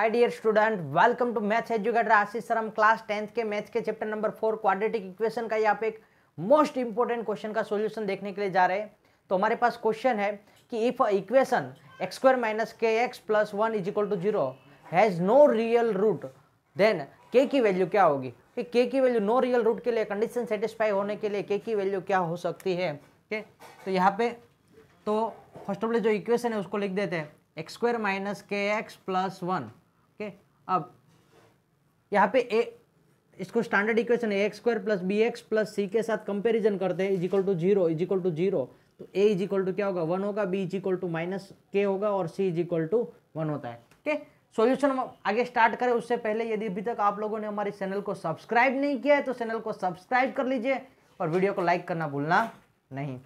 hi dear student welcome to math educator Ashish sir हम class tenth के maths के chapter number four quadratic equation का यहाँ पे एक मोस्ट इंपॉर्टेंट क्वेश्चन का सॉल्यूशन देखने के लिए जा रहे हैं तो हमारे पास क्वेश्चन है कि if equation x square minus k x plus one is equal to zero has no real root then k की वैल्यू क्या होगी कि के की वैल्यू नो रियल रूट के लिए कंडीशन सेटिस्फाई होने के लिए के की वैल्यू क्या हो सकती है ठीक तो यहाँ पे तो फर्स्ट ऑफ ऑल जो इक्वेशन है उसको लिख देते हैं x square minus k x plus one okay अब यहाँ पे ए इसको standard equation a x square plus b x plus c के साथ कंपेरिजन करते हैं is equal to zero is equal to zero तो ए इज इक्वल टू क्या होगा वन होगा b is equal to minus k होगा और c is equal to one होता है ओके सॉल्यूशन हम आगे स्टार्ट करें उससे पहले यदि अभी तक आप लोगों ने हमारे चैनल को सब्सक्राइब नहीं किया है तो चैनल को सब्सक्राइब कर लीजिए और वीडियो को लाइक करना भूलना नहीं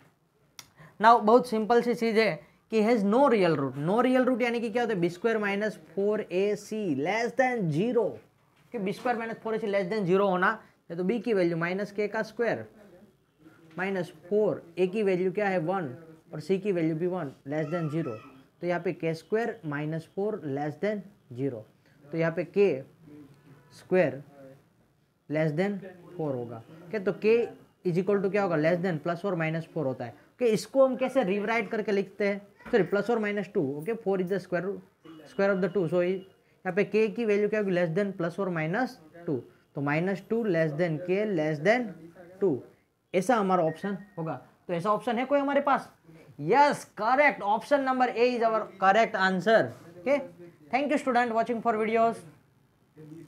नाउ बहुत सिंपल सी चीज़ है कि has no real root no real root यानी कि क्या होता है b square minus four a c less than zero b square minus four a c less than zero होना या तो बी की वैल्यू माइनस के का स्क्वायर माइनस फोर ए की वैल्यू क्या है वन और सी की वैल्यू भी वन लेस देन जीरो तो यहाँ पे k square minus four less than zero तो यहाँ पे k square less than four होगा क्या तो के इज इक्वल टू क्या होगा लेस देन प्लस और माइनस फोर होता है कि इसको हम कैसे रिवराइट करके लिखते हैं सॉरी प्लस और minus two okay four is the square square of the two so यहाँ पे के की वैल्यू क्या होगी लेस देन प्लस और माइनस टू तो minus two less than k less than two ऐसा हमारा ऑप्शन होगा तो ऐसा ऑप्शन है कोई हमारे पास yes correct option number a is our correct answer okay thank you student watching for videos